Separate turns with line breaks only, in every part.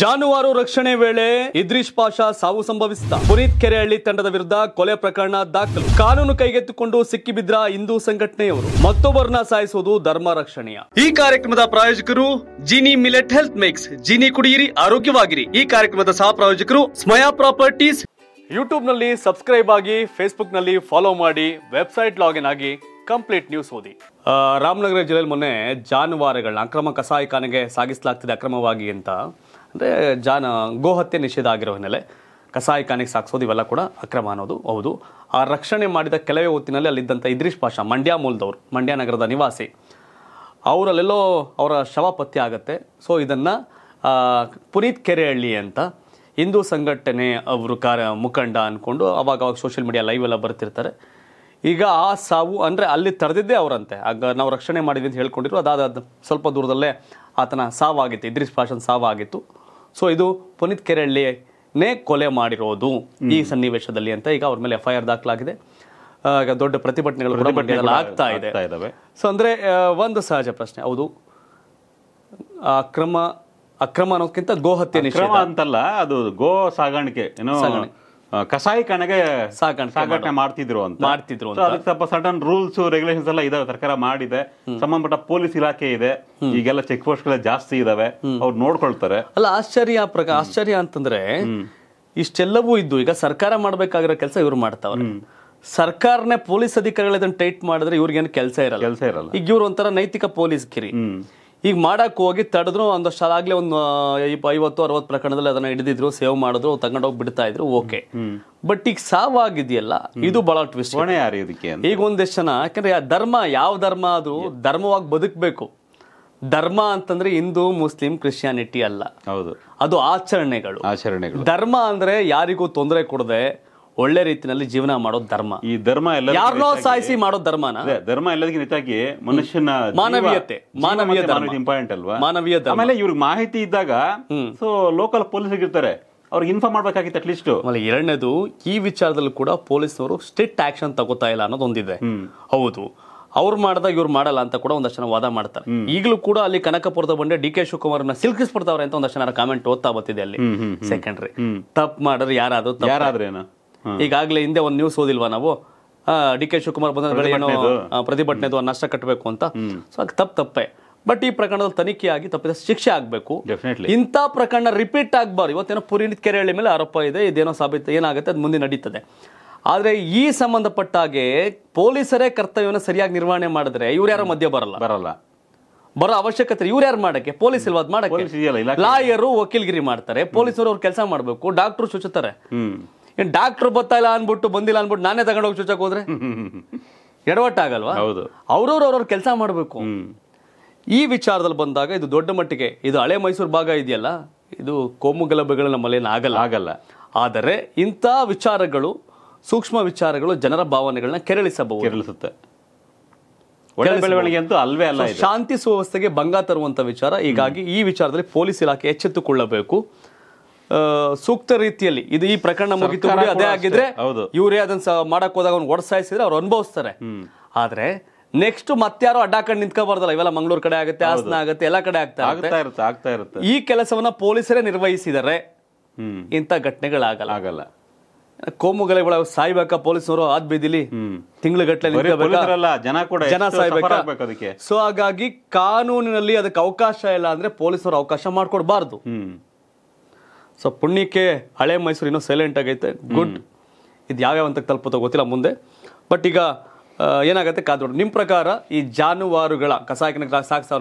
ಜಾನುವಾರು ರಕ್ಷಣೆ ವೇಳೆ ಇದ್ರಿಶ್ ಪಾಷಾ ಸಾವು ಸಂಭವಿಸಿದ ಪುನೀತ್ ಕೆರೆಹಳ್ಳಿ ತಂಡದ ವಿರುದ್ಧ ಕೊಲೆ ಪ್ರಕರಣ ದಾಖಲು ಕಾನೂನು ಕೈಗೆತ್ತಿಕೊಂಡು ಸಿಕ್ಕಿಬಿದ್ರ ಹಿಂದೂ ಸಂಘಟನೆಯವರು ಮತ್ತೊಬ್ಬರನ್ನ ಸಾಯಿಸುವುದು ಧರ್ಮ ರಕ್ಷಣೆಯ ಈ ಕಾರ್ಯಕ್ರಮದ ಪ್ರಾಯೋಜಕರು Jini millet health mix Jini ಕುಡಿಯಿರಿ ಆರೋಗ್ಯವಾಗಿರಿ ಈ ಕಾರ್ಯಕ್ರಮದ ಸಹ ಪ್ರಾಯೋಜಕರು ಸ್ಮಯಾ ಪ್ರಾಪರ್ಟೀಸ್ ಯೂಟ್ಯೂಬ್ ನಲ್ಲಿ ಸಬ್ಸ್ಕ್ರೈಬ್ ಆಗಿ ಫೇಸ್ಬುಕ್ ನಲ್ಲಿ ಫಾಲೋ ಮಾಡಿ ವೆಬ್ಸೈಟ್ ಲಾಗಿನ್ ಆಗಿ ಕಂಪ್ಲೀಟ್ ನ್ಯೂಸ್ ಓದಿ ರಾಮನಗರ ಜಿಲ್ಲೆಯಲ್ಲಿ ಮೊನ್ನೆ ಜಾನುವಾರುಗಳನ್ನ ಅಕ್ರಮ ಕಸಾಯಿಖಾನೆಗೆ ಸಾಗಿಸಲಾಗ್ತಿದೆ ಅಕ್ರಮವಾಗಿ ಅಂತ ಅಂದರೆ ಜಾನ ಗೋಹತ್ಯೆ ನಿಷೇಧ ಆಗಿರೋ ಹಿನ್ನೆಲೆ ಕಸಾಯಿಖಾನೆಗೆ ಸಾಗಿಸೋದು ಇವೆಲ್ಲ ಕೂಡ ಅಕ್ರಮ ಅನ್ನೋದು ಹೌದು ಆ ರಕ್ಷಣೆ ಮಾಡಿದ ಕೆಲವೇ ಹೊತ್ತಿನಲ್ಲಿ ಅಲ್ಲಿದ್ದಂಥ ಇದ್ರೀಶ್ ಪಾಷಾ ಮಂಡ್ಯ ಮೂಲದವರು ಮಂಡ್ಯ ನಗರದ ನಿವಾಸಿ ಅವರಲ್ಲೆಲ್ಲೋ ಅವರ ಶವ ಪತ್ತೆ ಆಗುತ್ತೆ ಸೊ ಇದನ್ನು ಪುನೀತ್ ಕೆರೆಹಳ್ಳಿ ಅಂತ ಹಿಂದೂ ಸಂಘಟನೆ ಅವರು ಕಾರ್ಯ ಮುಖಂಡ ಅಂದ್ಕೊಂಡು ಅವಾಗ ಅವಾಗ ಸೋಷಿಯಲ್ ಮೀಡಿಯಾ ಲೈವ್ ಎಲ್ಲ ಬರ್ತಿರ್ತಾರೆ ಈಗ ಆ ಸಾವು ಅಂದರೆ ಅಲ್ಲಿ ತಡೆದಿದ್ದೇ ಅವರಂತೆ ಆಗ ನಾವು ರಕ್ಷಣೆ ಮಾಡಿದ್ವಿ ಅಂತ ಹೇಳ್ಕೊಂಡಿದ್ರು ಅದಾದ ಸ್ವಲ್ಪ ದೂರದಲ್ಲೇ ಆತನ ಸಾವಾಗಿತ್ತು ಇದ್ರಿಸ್ ಪಾಷನ್ ಸಾವಾಗಿತ್ತು ಸೊ ಇದು ಪುನೀತ್ ನೇ ಕೊಲೆ ಮಾಡಿರೋದು ಈ ಸನ್ನಿವೇಶದಲ್ಲಿ ಅಂತ ಈಗ ಅವ್ರ ಮೇಲೆ ಎಫ್ ಐ ಆರ್ ದಾಖಲಾಗಿದೆ ಈಗ ದೊಡ್ಡ ಪ್ರತಿಭಟನೆಗಳು ಪ್ರತಿಭಟನೆಗಳು ಆಗ್ತಾ ಇದೆ ಸೊ ಅಂದ್ರೆ ಒಂದು ಸಹಜ ಪ್ರಶ್ನೆ ಹೌದು ಅಕ್ರಮ ಅಕ್ರಮ ಅನ್ನೋದಕ್ಕಿಂತ ಹತ್ಯೆ ನಿಷೇಧ ಅಂತಲ್ಲ ಅದು ಗೋ ಸಾಗಾಣಿಕೆ ಏನೋ ಕಸಾಯಿ ಕಣಗೆ ಸಾಕಣೆ ಸಾಗಾಟನೆ ಮಾಡ್ತಿದ್ರು ಅಂತ ಮಾಡ್ತಿದ್ರು ಅದಕ್ಕೆ ಸ್ವಲ್ಪ ಸಡನ್ ರೂಲ್ಸ್ ರೆಗ್ಯುಲೇಷನ್ಸ್ ಎಲ್ಲ ಇದಾವೆ ಸರ್ಕಾರ ಮಾಡಿದೆ ಸಂಬಂಧಪಟ್ಟ ಪೊಲೀಸ್ ಇಲಾಖೆ ಇದೆ ಈಗೆಲ್ಲ ಚೆಕ್ ಪೋಸ್ಟ್ ಗಳ ಜಾಸ್ತಿ ಇದಾವೆ ಅವ್ರು ನೋಡ್ಕೊಳ್ತಾರೆ ಅಲ್ಲ ಆಶ್ಚರ್ಯ ಪ್ರಕಾರ ಆಶ್ಚರ್ಯ ಅಂತಂದ್ರೆ ಇಷ್ಟೆಲ್ಲವೂ ಇದ್ದು ಈಗ ಸರ್ಕಾರ ಮಾಡ್ಬೇಕಾಗಿರೋ ಕೆಲಸ ಇವ್ರು ಮಾಡ್ತಾವ್ ಸರ್ಕಾರನೇ ಪೊಲೀಸ್ ಅಧಿಕಾರಿಗಳು ಟೈಟ್ ಮಾಡಿದ್ರೆ ಇವ್ರಿಗೇನು ಕೆಲಸ ಇರಲ್ಲ ಕೆಲಸ ಇರಲ್ಲ ಈಗ ಇವ್ರು ಒಂಥರ ನೈತಿಕ ಪೊಲೀಸ್ ಕಿರಿ ಈಗ ಮಾಡಕ್ಕೆ ಹೋಗಿ ತಡೆದ್ರು ಒಂದಷ್ಟು ಆಗಲೇ ಒಂದು ಐವತ್ತು ಅರವತ್ತು ಪ್ರಕರಣದಲ್ಲಿ ಅದನ್ನು ಹಿಡಿದಿದ್ರು ಸೇವ್ ಮಾಡಿದ್ರು ತಗೊಂಡೋಗಿ ಬಿಡ್ತಾ ಇದ್ರು ಓಕೆ ಬಟ್ ಈಗ ಸಾವಾಗಿದೆಯಲ್ಲ ಇದು ಬಹಳ ಟ್ವಿಸ್ಟ್ ಇದಕ್ಕೆ ಈಗ ಒಂದಷ್ಟು ಜನ ಯಾಕಂದ್ರೆ ಧರ್ಮ ಯಾವ ಧರ್ಮ ಅದು ಧರ್ಮವಾಗಿ ಬದುಕಬೇಕು ಧರ್ಮ ಅಂತಂದ್ರೆ ಹಿಂದೂ ಮುಸ್ಲಿಂ ಕ್ರಿಶ್ಚಿಯಾನಿಟಿ ಅಲ್ಲ ಹೌದು ಅದು ಆಚರಣೆಗಳು ಆಚರಣೆಗಳು ಧರ್ಮ ಅಂದ್ರೆ ಯಾರಿಗೂ ತೊಂದರೆ ಕೊಡದೆ ಒಳ್ಳೆ ರೀತಿಯಲ್ಲಿ ಜೀವನ ಮಾಡೋ ಧರ್ಮ ಈ ಧರ್ಮ ಎಲ್ಲ ಯಾರನ್ನೋ ಸಾಯಿಸಿ ಮಾಡೋ ಧರ್ಮನ ಧರ್ಮ ಎಲ್ಲದಕ್ಕಿಂತ ಹೆಚ್ಚಾಗಿ ಮನುಷ್ಯನ ಮಾನವೀಯತೆ ಮಾನವೀಯ ಧರ್ಮ ಇಂಪಾರ್ಟೆಂಟ್ ಅಲ್ವಾ ಮಾನವೀಯ ಆಮೇಲೆ ಇವ್ರಿಗೆ ಮಾಹಿತಿ ಇದ್ದಾಗ ಸೊ ಲೋಕಲ್ ಪೊಲೀಸ್ ಇರ್ತಾರೆ ಅವ್ರಿಗೆ ಇನ್ಫಾರ್ಮ್ ಮಾಡ್ಬೇಕಾಗಿತ್ತು ಅಟ್ಲೀಸ್ಟ್ ಆಮೇಲೆ ಎರಡನೇದು ಈ ವಿಚಾರದಲ್ಲೂ ಕೂಡ ಪೊಲೀಸ್ ಅವರು ಸ್ಟ್ರಿಕ್ಟ್ ಆಕ್ಷನ್ ತಗೋತಾ ಇಲ್ಲ ಅನ್ನೋದು ಒಂದಿದೆ ಹೌದು ಅವ್ರು ಮಾಡ್ದಾಗ ಇವ್ರು ಮಾಡಲ್ಲ ಅಂತ ಕೂಡ ಒಂದಷ್ಟು ಜನ ವಾದ ಮಾಡ್ತಾರೆ ಈಗಲೂ ಕೂಡ ಅಲ್ಲಿ ಕನಕಪುರದ ಬಂಡೆ ಡಿ ಕೆ ಶಿವಕುಮಾರ್ನ ಸಿಲ್ಕಿಸ್ಬಿಡ್ತಾವ್ರೆ ಅಂತ ಒಂದಷ್ಟು ಜನ ಕಾಮೆಂಟ್ ಓದ್ತಾ ಬರ್ತಿದೆ ಅಲ್ಲಿ ಸೆಕೆಂಡ್ರಿ ತಪ್ಪು ಮಾಡಿದ್ರೆ ಯಾರಾದ್ರೂ ಯಾರಾದ್ರೇನ ಈಗಾಗಲೇ ಹಿಂದೆ ಒಂದು ನ್ಯೂಸ್ ಓದಿಲ್ವಾ ನಾವು ಡಿ ಕೆ ಶಿವಕುಮಾರ್ ಬಂದ್ರೆ ಪ್ರತಿಭಟನೆ ನಷ್ಟ ಕಟ್ಟಬೇಕು ಅಂತ ಸೊ ತಪ್ಪು ತಪ್ಪೆ ಬಟ್ ಈ ಪ್ರಕರಣದಲ್ಲಿ ಆಗಿ ತಪ್ಪಿದ ಶಿಕ್ಷೆ ಆಗಬೇಕು ಇಂಥ ಪ್ರಕರಣ ರಿಪೀಟ್ ಆಗಬಾರ್ದು ಇವತ್ತೇನೋ ಪುರಿ ಕೆರೆಹಳ್ಳಿ ಮೇಲೆ ಆರೋಪ ಇದೆ ಇದೇನೋ ಸಾಬೀತು ಏನಾಗುತ್ತೆ ಅದು ಮುಂದೆ ನಡೀತದೆ ಆದರೆ ಈ ಹಾಗೆ ಪೊಲೀಸರೇ ಕರ್ತವ್ಯವನ್ನು ಸರಿಯಾಗಿ ನಿರ್ವಹಣೆ ಮಾಡಿದ್ರೆ ಇವ್ರು ಯಾರೋ ಮಧ್ಯ ಬರಲ್ಲ ಬರಲ್ಲ ಬರೋ ಅವಶ್ಯಕತೆ ಇವ್ರು ಯಾರು ಮಾಡಕ್ಕೆ ಪೊಲೀಸ್ ಇಲ್ವಾ ಅದು ಮಾಡಕ್ಕೆ ಲಾಯರು ವಕೀಲ್ಗಿರಿ ಮಾಡ್ತಾರೆ ಪೊಲೀಸರು ಅವ್ರು ಕೆಲಸ ಮಾಡಬೇಕು ಡಾಕ್ಟರ್ ಶುಚುತ್ತಾರೆ ಡಾಕ್ಟರ್ ಬತ್ತಾ ಇಲ್ಲ ಅಂದ್ಬಿಟ್ಟು ಬಂದಿಲ್ಲ ಅಂದ್ಬಿಟ್ಟು ನಾನೇ ತಗೊಂಡೋಗಿ ಚುಚ್ಚಕ್ಕೆ ಹೋದ್ರೆ ಎಡವಟ್ಟಾಗಲ್ವಾ ಹೌದು ಅವ್ರವ್ರು ಅವ್ರವ್ರ ಕೆಲಸ ಮಾಡಬೇಕು ಈ ವಿಚಾರದಲ್ಲಿ ಬಂದಾಗ ಇದು ದೊಡ್ಡ ಮಟ್ಟಿಗೆ ಇದು ಹಳೆ ಮೈಸೂರು ಭಾಗ ಇದೆಯಲ್ಲ ಇದು ಕೋಮು ಗಲಭೆಗಳು ನಮ್ಮಲ್ಲೇನು ಆಗಲ್ಲ ಆಗಲ್ಲ ಆದರೆ ಇಂಥ ವಿಚಾರಗಳು ಸೂಕ್ಷ್ಮ ವಿಚಾರಗಳು ಜನರ ಭಾವನೆಗಳನ್ನ ಕೆರಳಿಸಬಹುದು ಕೆರಳಿಸುತ್ತೆ ಬೆಳವಣಿಗೆ ಅಂತೂ ಅಲ್ವೇ ಅಲ್ಲ ಶಾಂತಿ ಸುವ್ಯವಸ್ಥೆಗೆ ಭಂಗ ತರುವಂತ ವಿಚಾರ ಹೀಗಾಗಿ ಈ ವಿಚಾರದಲ್ಲಿ ಪೊಲೀಸ್ ಇಲಾಖೆ ಎಚ್ಚೆತ್ತುಕೊಳ್ಳಬೇಕು ಸೂಕ್ತ ರೀತಿಯಲ್ಲಿ ಇದು ಈ ಪ್ರಕರಣ ಮುಗಿತು ಅದೇ ಆಗಿದ್ರೆ ಇವರೇ ಅದನ್ನ ಮಾಡಕ್ ಹೋದಾಗ ಅವ್ನು ಒಡಸಾಯಿಸಿದ್ರೆ ಅವ್ರು ಅನುಭವಿಸ್ತಾರೆ ಆದ್ರೆ ನೆಕ್ಸ್ಟ್ ಮತ್ತಾರು ಅಡ್ಡಾಕಂಡ್ ನಿಂತ್ಕೋಬಾರ್ದಲ್ಲ ಇವೆಲ್ಲ ಮಂಗ್ಳೂರ್ ಕಡೆ ಆಗುತ್ತೆ ಹಾಸನ ಆಗುತ್ತೆ ಎಲ್ಲಾ ಕಡೆ ಆಗ್ತಾ ಆಗ್ತಾ ಇರುತ್ತೆ ಈ ಕೆಲಸವನ್ನ ಪೊಲೀಸರೇ ನಿರ್ವಹಿಸಿದರೆ ಇಂತ ಘಟನೆಗಳಾಗಲ್ಲ ಆಗಲ್ಲ ಕೋಮುಗಲೆ ಸಾಯ್ಬೇಕಾ ಪೊಲೀಸರು ಆದ್ ಬೀದಿಲಿ ತಿಂಗಳ ಗಟ್ಟಲೆ ಜನ ಸಾಯ್ಬೇಕು ಸೊ ಹಾಗಾಗಿ ಕಾನೂನಿನಲ್ಲಿ ಅದಕ್ಕೆ ಅವಕಾಶ ಇಲ್ಲ ಅಂದ್ರೆ ಪೊಲೀಸರು ಅವಕಾಶ ಮಾಡ್ಕೊಡ್ಬಾರ್ದು ಸೊ ಪುಣ್ಯಕ್ಕೆ ಹಳೆ ಮೈಸೂರು ಇನ್ನೂ ಸೈಲೆಂಟ್ ಆಗೈತೆ ಗುಡ್ ಇದು ಯಾವ್ಯಾವ ಅಂತ ತಲುಪುತ್ತೋ ಗೊತ್ತಿಲ್ಲ ಮುಂದೆ ಬಟ್ ಈಗ ಏನಾಗುತ್ತೆ ಕಾದು ನಿಮ್ ಪ್ರಕಾರ ಈ ಜಾನುವಾರುಗಳ ಕಸಾಯಕನ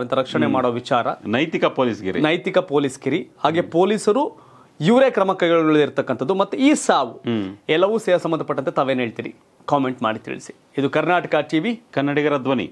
ಅಂತ ರಕ್ಷಣೆ ಮಾಡೋ ವಿಚಾರ ನೈತಿಕ ಪೊಲೀಸ್ ಗಿರಿ ನೈತಿಕ ಪೊಲೀಸ್ ಗಿರಿ ಹಾಗೆ ಪೊಲೀಸರು ಇವರೇ ಕ್ರಮ ಕೈಗೊಳ್ಳಿರ್ತಕ್ಕಂಥದ್ದು ಮತ್ತೆ ಈ ಸಾವು ಎಲ್ಲವೂ ಸೇವೆ ಸಂಬಂಧಪಟ್ಟಂತೆ ತಾವೇನು ಹೇಳ್ತೀರಿ ಕಾಮೆಂಟ್ ಮಾಡಿ ತಿಳಿಸಿ ಇದು ಕರ್ನಾಟಕ ಟಿವಿ ಕನ್ನಡಿಗರ ಧ್ವನಿ